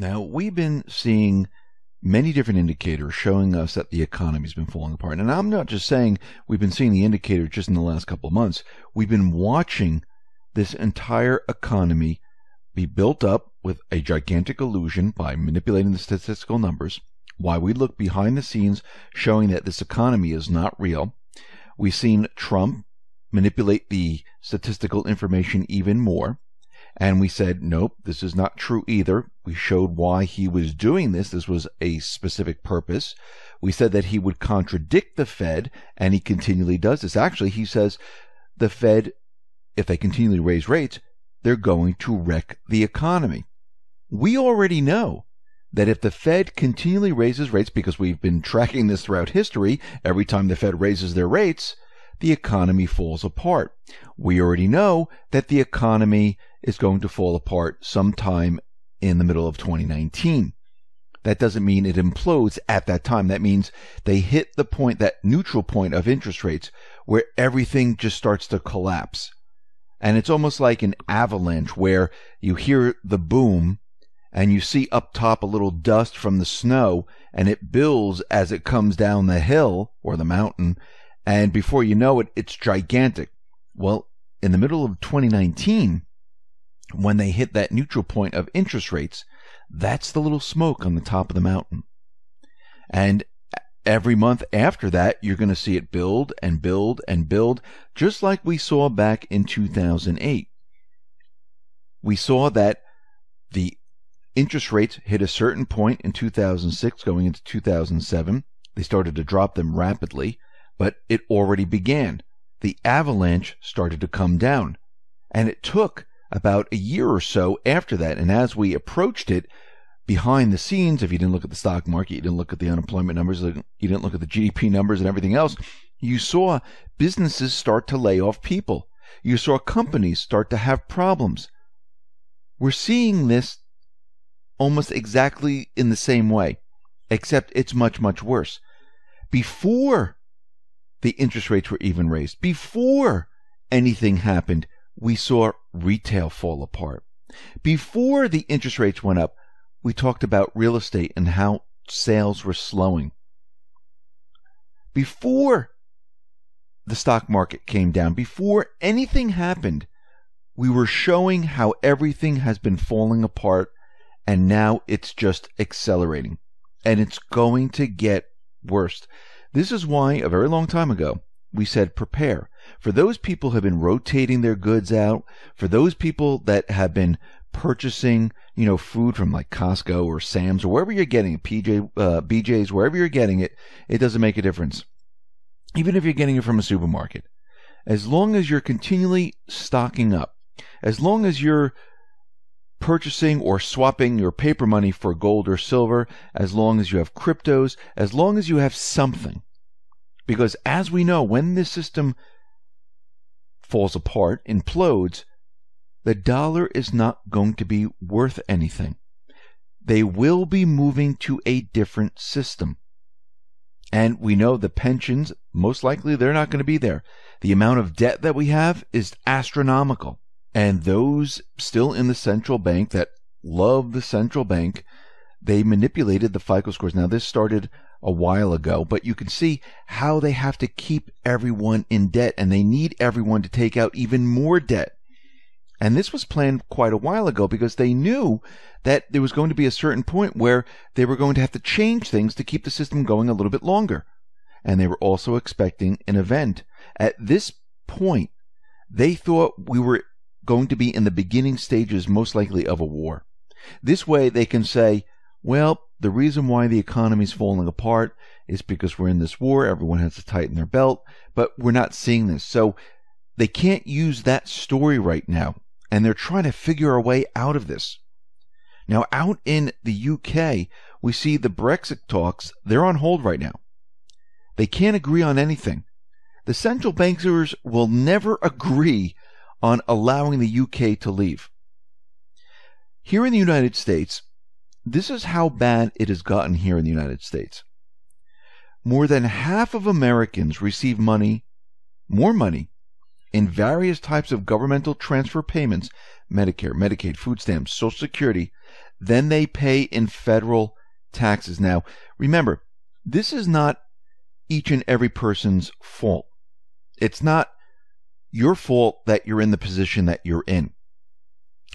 Now, we've been seeing many different indicators showing us that the economy's been falling apart. And I'm not just saying we've been seeing the indicator just in the last couple of months. We've been watching this entire economy be built up with a gigantic illusion by manipulating the statistical numbers. Why we look behind the scenes showing that this economy is not real. We've seen Trump manipulate the statistical information even more. And we said, nope, this is not true either. We showed why he was doing this. This was a specific purpose. We said that he would contradict the Fed, and he continually does this. Actually, he says the Fed, if they continually raise rates, they're going to wreck the economy. We already know that if the Fed continually raises rates, because we've been tracking this throughout history, every time the Fed raises their rates, the economy falls apart. We already know that the economy is going to fall apart sometime in the middle of 2019. That doesn't mean it implodes at that time. That means they hit the point, that neutral point of interest rates, where everything just starts to collapse. And it's almost like an avalanche where you hear the boom and you see up top a little dust from the snow and it builds as it comes down the hill or the mountain and before you know it, it's gigantic. Well, in the middle of 2019, when they hit that neutral point of interest rates, that's the little smoke on the top of the mountain. And every month after that, you're going to see it build and build and build, just like we saw back in 2008. We saw that the interest rates hit a certain point in 2006 going into 2007. They started to drop them rapidly. But it already began. The avalanche started to come down. And it took about a year or so after that. And as we approached it, behind the scenes, if you didn't look at the stock market, you didn't look at the unemployment numbers, you didn't look at the GDP numbers and everything else, you saw businesses start to lay off people. You saw companies start to have problems. We're seeing this almost exactly in the same way, except it's much, much worse. Before the interest rates were even raised. Before anything happened, we saw retail fall apart. Before the interest rates went up, we talked about real estate and how sales were slowing. Before the stock market came down, before anything happened, we were showing how everything has been falling apart and now it's just accelerating and it's going to get worse. This is why, a very long time ago, we said prepare. For those people have been rotating their goods out, for those people that have been purchasing, you know, food from like Costco or Sam's or wherever you're getting it, PJ, uh, BJ's, wherever you're getting it, it doesn't make a difference. Even if you're getting it from a supermarket, as long as you're continually stocking up, as long as you're purchasing or swapping your paper money for gold or silver, as long as you have cryptos, as long as you have something. Because as we know, when this system falls apart, implodes, the dollar is not going to be worth anything. They will be moving to a different system. And we know the pensions, most likely, they're not going to be there. The amount of debt that we have is astronomical. And those still in the central bank that love the central bank, they manipulated the FICO scores. Now, this started a while ago, but you can see how they have to keep everyone in debt and they need everyone to take out even more debt. And this was planned quite a while ago because they knew that there was going to be a certain point where they were going to have to change things to keep the system going a little bit longer. And they were also expecting an event. At this point, they thought we were going to be in the beginning stages, most likely, of a war. This way, they can say, well, the reason why the economy is falling apart is because we're in this war, everyone has to tighten their belt, but we're not seeing this. So they can't use that story right now, and they're trying to figure a way out of this. Now, out in the UK, we see the Brexit talks, they're on hold right now. They can't agree on anything. The central bankers will never agree on allowing the UK to leave. Here in the United States, this is how bad it has gotten here in the United States. More than half of Americans receive money, more money, in various types of governmental transfer payments Medicare, Medicaid, food stamps, Social Security than they pay in federal taxes. Now, remember, this is not each and every person's fault. It's not your fault that you're in the position that you're in.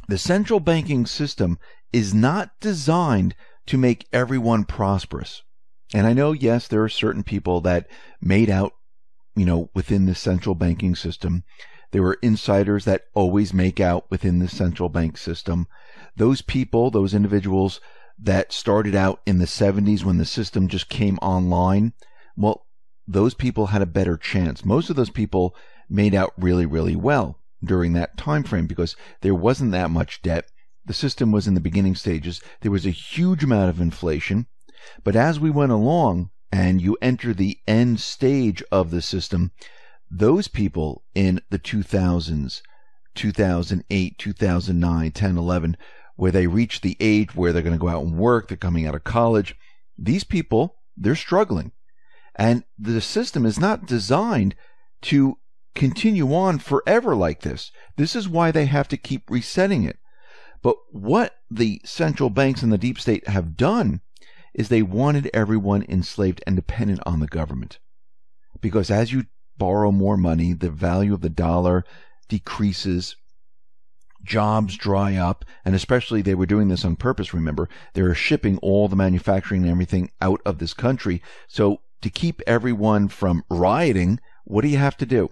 The central banking system is not designed to make everyone prosperous. And I know, yes, there are certain people that made out, you know, within the central banking system. There are insiders that always make out within the central bank system. Those people, those individuals that started out in the 70s when the system just came online, well, those people had a better chance. Most of those people made out really, really well during that time frame because there wasn't that much debt. The system was in the beginning stages. There was a huge amount of inflation. But as we went along and you enter the end stage of the system, those people in the 2000s, 2008, 2009, 10, 11, where they reach the age where they're going to go out and work, they're coming out of college, these people, they're struggling. And the system is not designed to continue on forever like this. This is why they have to keep resetting it. But what the central banks and the deep state have done is they wanted everyone enslaved and dependent on the government. Because as you borrow more money, the value of the dollar decreases, jobs dry up, and especially they were doing this on purpose, remember. They were shipping all the manufacturing and everything out of this country. So to keep everyone from rioting, what do you have to do?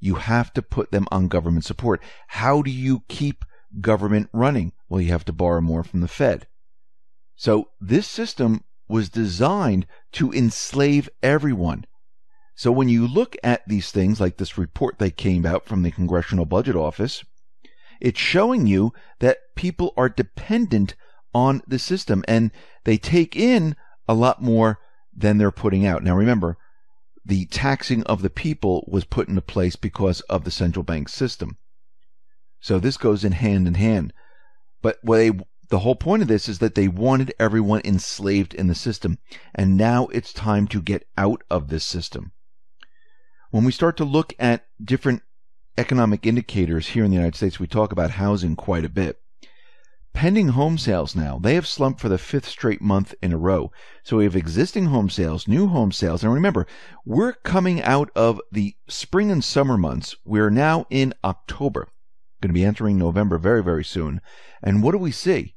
You have to put them on government support. How do you keep government running? Well, you have to borrow more from the Fed. So this system was designed to enslave everyone. So when you look at these things, like this report that came out from the Congressional Budget Office, it's showing you that people are dependent on the system and they take in a lot more than they're putting out. Now remember, the taxing of the people was put into place because of the central bank system. So this goes in hand in hand. But what they, the whole point of this is that they wanted everyone enslaved in the system, and now it's time to get out of this system. When we start to look at different economic indicators here in the United States, we talk about housing quite a bit pending home sales now. They have slumped for the fifth straight month in a row. So we have existing home sales, new home sales. And remember, we're coming out of the spring and summer months. We're now in October, going to be entering November very, very soon. And what do we see?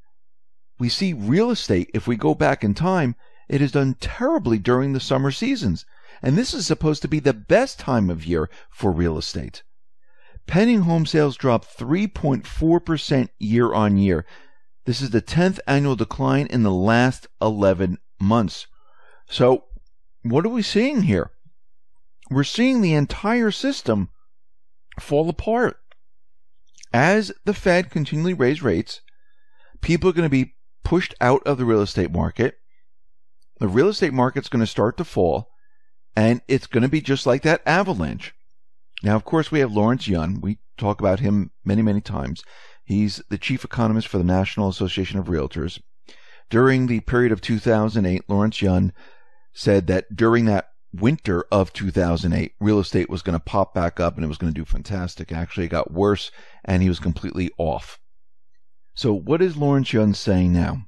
We see real estate, if we go back in time, it has done terribly during the summer seasons. And this is supposed to be the best time of year for real estate pending home sales dropped 3.4% year on year this is the 10th annual decline in the last 11 months. So, what are we seeing here? We're seeing the entire system fall apart. As the Fed continually raises rates, people are going to be pushed out of the real estate market. The real estate market's going to start to fall, and it's going to be just like that avalanche. Now, of course, we have Lawrence Yun. We talk about him many, many times. He's the chief economist for the National Association of Realtors. During the period of 2008, Lawrence Yun said that during that winter of 2008, real estate was going to pop back up and it was going to do fantastic. Actually, it got worse and he was completely off. So, what is Lawrence Yun saying now?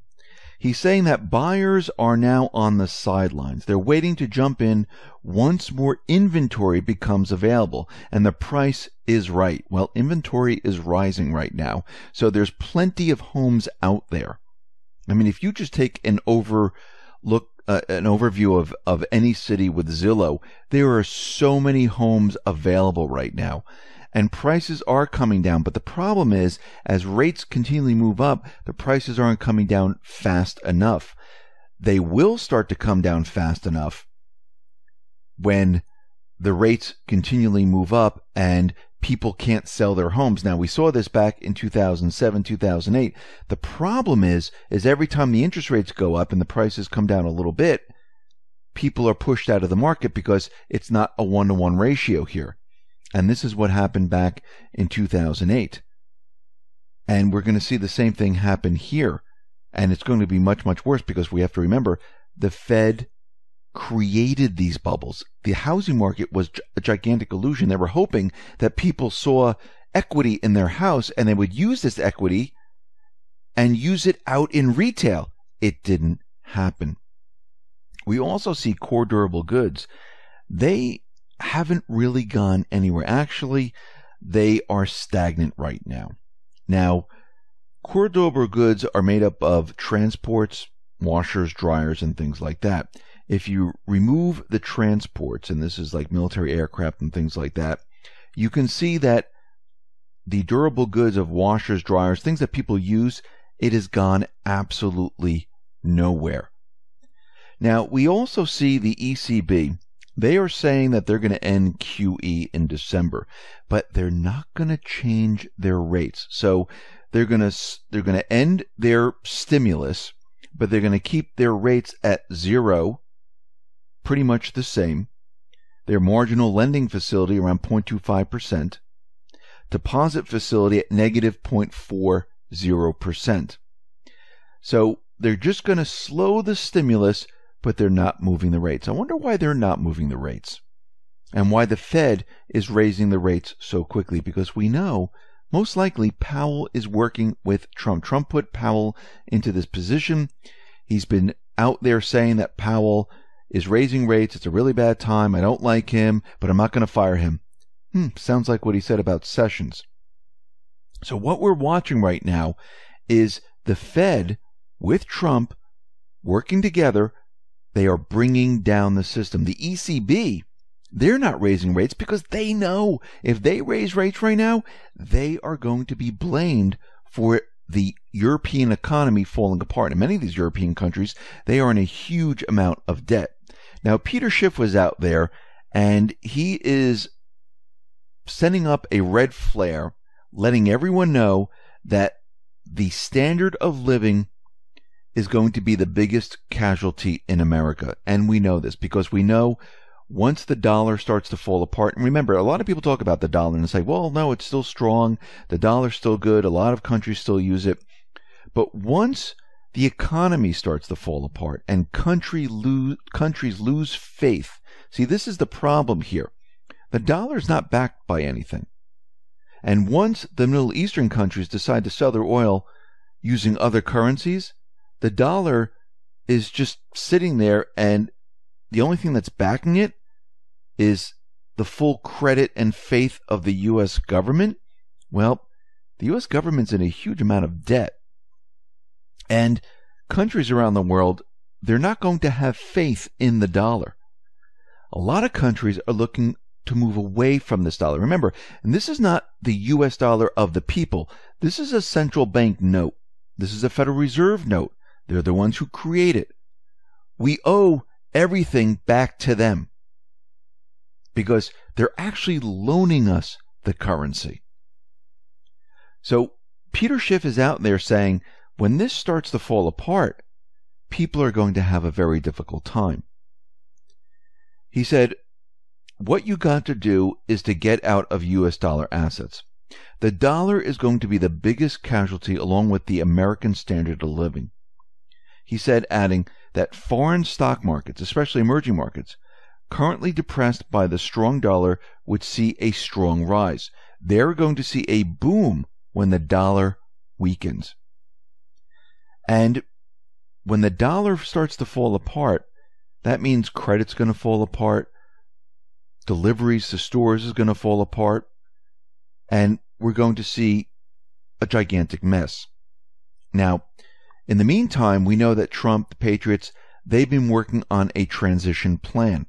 He's saying that buyers are now on the sidelines. They're waiting to jump in once more inventory becomes available and the price is right. Well, inventory is rising right now. So there's plenty of homes out there. I mean, if you just take an over uh, an overview of, of any city with Zillow, there are so many homes available right now and prices are coming down. But the problem is, as rates continually move up, the prices aren't coming down fast enough. They will start to come down fast enough when the rates continually move up and people can't sell their homes. Now we saw this back in 2007, 2008. The problem is, is every time the interest rates go up and the prices come down a little bit, people are pushed out of the market because it's not a one to one ratio here. And this is what happened back in 2008. And we're going to see the same thing happen here. And it's going to be much, much worse because we have to remember the Fed created these bubbles. The housing market was a gigantic illusion. They were hoping that people saw equity in their house and they would use this equity and use it out in retail. It didn't happen. We also see core durable goods. They haven't really gone anywhere. Actually, they are stagnant right now. Now, Cordoba goods are made up of transports, washers, dryers, and things like that. If you remove the transports, and this is like military aircraft and things like that, you can see that the durable goods of washers, dryers, things that people use, it has gone absolutely nowhere. Now, we also see the ECB, they are saying that they're going to end QE in December, but they're not going to change their rates. So they're going to they're going to end their stimulus, but they're going to keep their rates at zero, pretty much the same. Their marginal lending facility around 0.25 percent, deposit facility at negative 0.40 percent. So they're just going to slow the stimulus but they're not moving the rates. I wonder why they're not moving the rates and why the Fed is raising the rates so quickly because we know most likely Powell is working with Trump. Trump put Powell into this position. He's been out there saying that Powell is raising rates. It's a really bad time. I don't like him, but I'm not going to fire him. Hmm, sounds like what he said about Sessions. So, what we're watching right now is the Fed with Trump working together they are bringing down the system. The ECB, they're not raising rates because they know if they raise rates right now, they are going to be blamed for the European economy falling apart. In many of these European countries, they are in a huge amount of debt. Now, Peter Schiff was out there and he is sending up a red flare, letting everyone know that the standard of living is going to be the biggest casualty in America. And we know this because we know once the dollar starts to fall apart, and remember, a lot of people talk about the dollar and say, well, no, it's still strong. The dollar's still good. A lot of countries still use it. But once the economy starts to fall apart and country countries lose faith, see, this is the problem here. The dollar's not backed by anything. And once the Middle Eastern countries decide to sell their oil using other currencies, the dollar is just sitting there and the only thing that's backing it is the full credit and faith of the US government. Well, the US government's in a huge amount of debt. And countries around the world, they're not going to have faith in the dollar. A lot of countries are looking to move away from this dollar. Remember, and this is not the US dollar of the people. This is a central bank note. This is a Federal Reserve note. They're the ones who create it. We owe everything back to them because they're actually loaning us the currency. So Peter Schiff is out there saying when this starts to fall apart, people are going to have a very difficult time. He said, What you got to do is to get out of US dollar assets. The dollar is going to be the biggest casualty along with the American standard of living. He said, adding that foreign stock markets, especially emerging markets, currently depressed by the strong dollar, would see a strong rise. They're going to see a boom when the dollar weakens. And when the dollar starts to fall apart, that means credit's going to fall apart, deliveries to stores is going to fall apart, and we're going to see a gigantic mess. Now, in the meantime, we know that Trump, the Patriots, they've been working on a transition plan.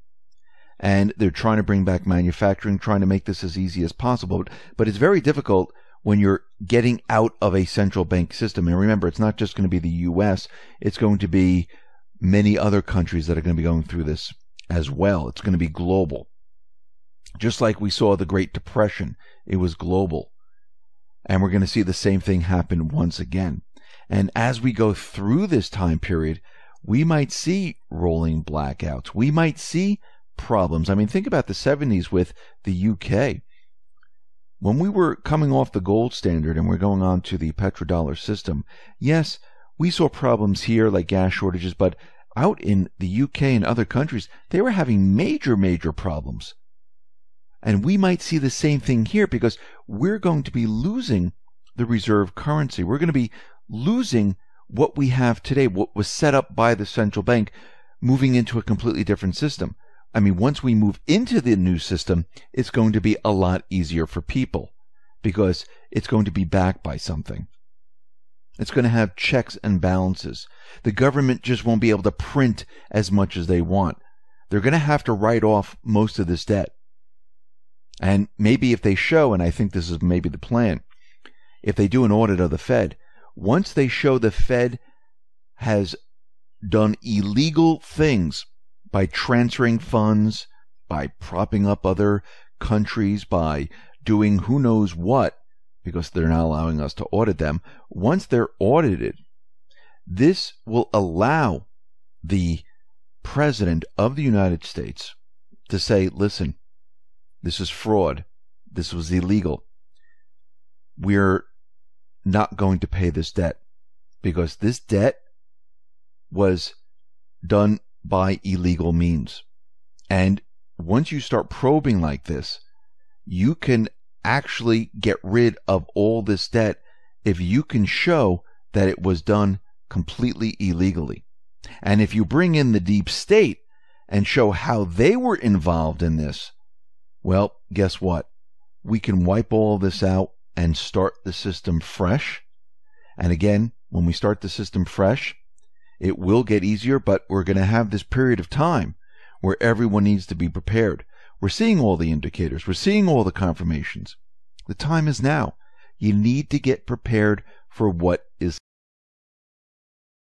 And they're trying to bring back manufacturing, trying to make this as easy as possible. But it's very difficult when you're getting out of a central bank system. And remember, it's not just going to be the U.S., it's going to be many other countries that are going to be going through this as well. It's going to be global. Just like we saw the Great Depression, it was global. And we're going to see the same thing happen once again. And as we go through this time period, we might see rolling blackouts. We might see problems. I mean, think about the 70s with the UK. When we were coming off the gold standard and we're going on to the petrodollar system, yes, we saw problems here like gas shortages, but out in the UK and other countries, they were having major, major problems. And we might see the same thing here because we're going to be losing the reserve currency. We're going to be losing what we have today, what was set up by the central bank, moving into a completely different system. I mean, once we move into the new system, it's going to be a lot easier for people because it's going to be backed by something. It's going to have checks and balances. The government just won't be able to print as much as they want. They're going to have to write off most of this debt. And maybe if they show, and I think this is maybe the plan, if they do an audit of the Fed, once they show the Fed has done illegal things by transferring funds, by propping up other countries, by doing who knows what, because they're not allowing us to audit them, once they're audited, this will allow the President of the United States to say, listen, this is fraud. This was illegal. We're not going to pay this debt because this debt was done by illegal means. And once you start probing like this, you can actually get rid of all this debt if you can show that it was done completely illegally. And if you bring in the deep state and show how they were involved in this, well, guess what? We can wipe all this out and start the system fresh. And again, when we start the system fresh, it will get easier, but we're going to have this period of time where everyone needs to be prepared. We're seeing all the indicators. We're seeing all the confirmations. The time is now. You need to get prepared for what is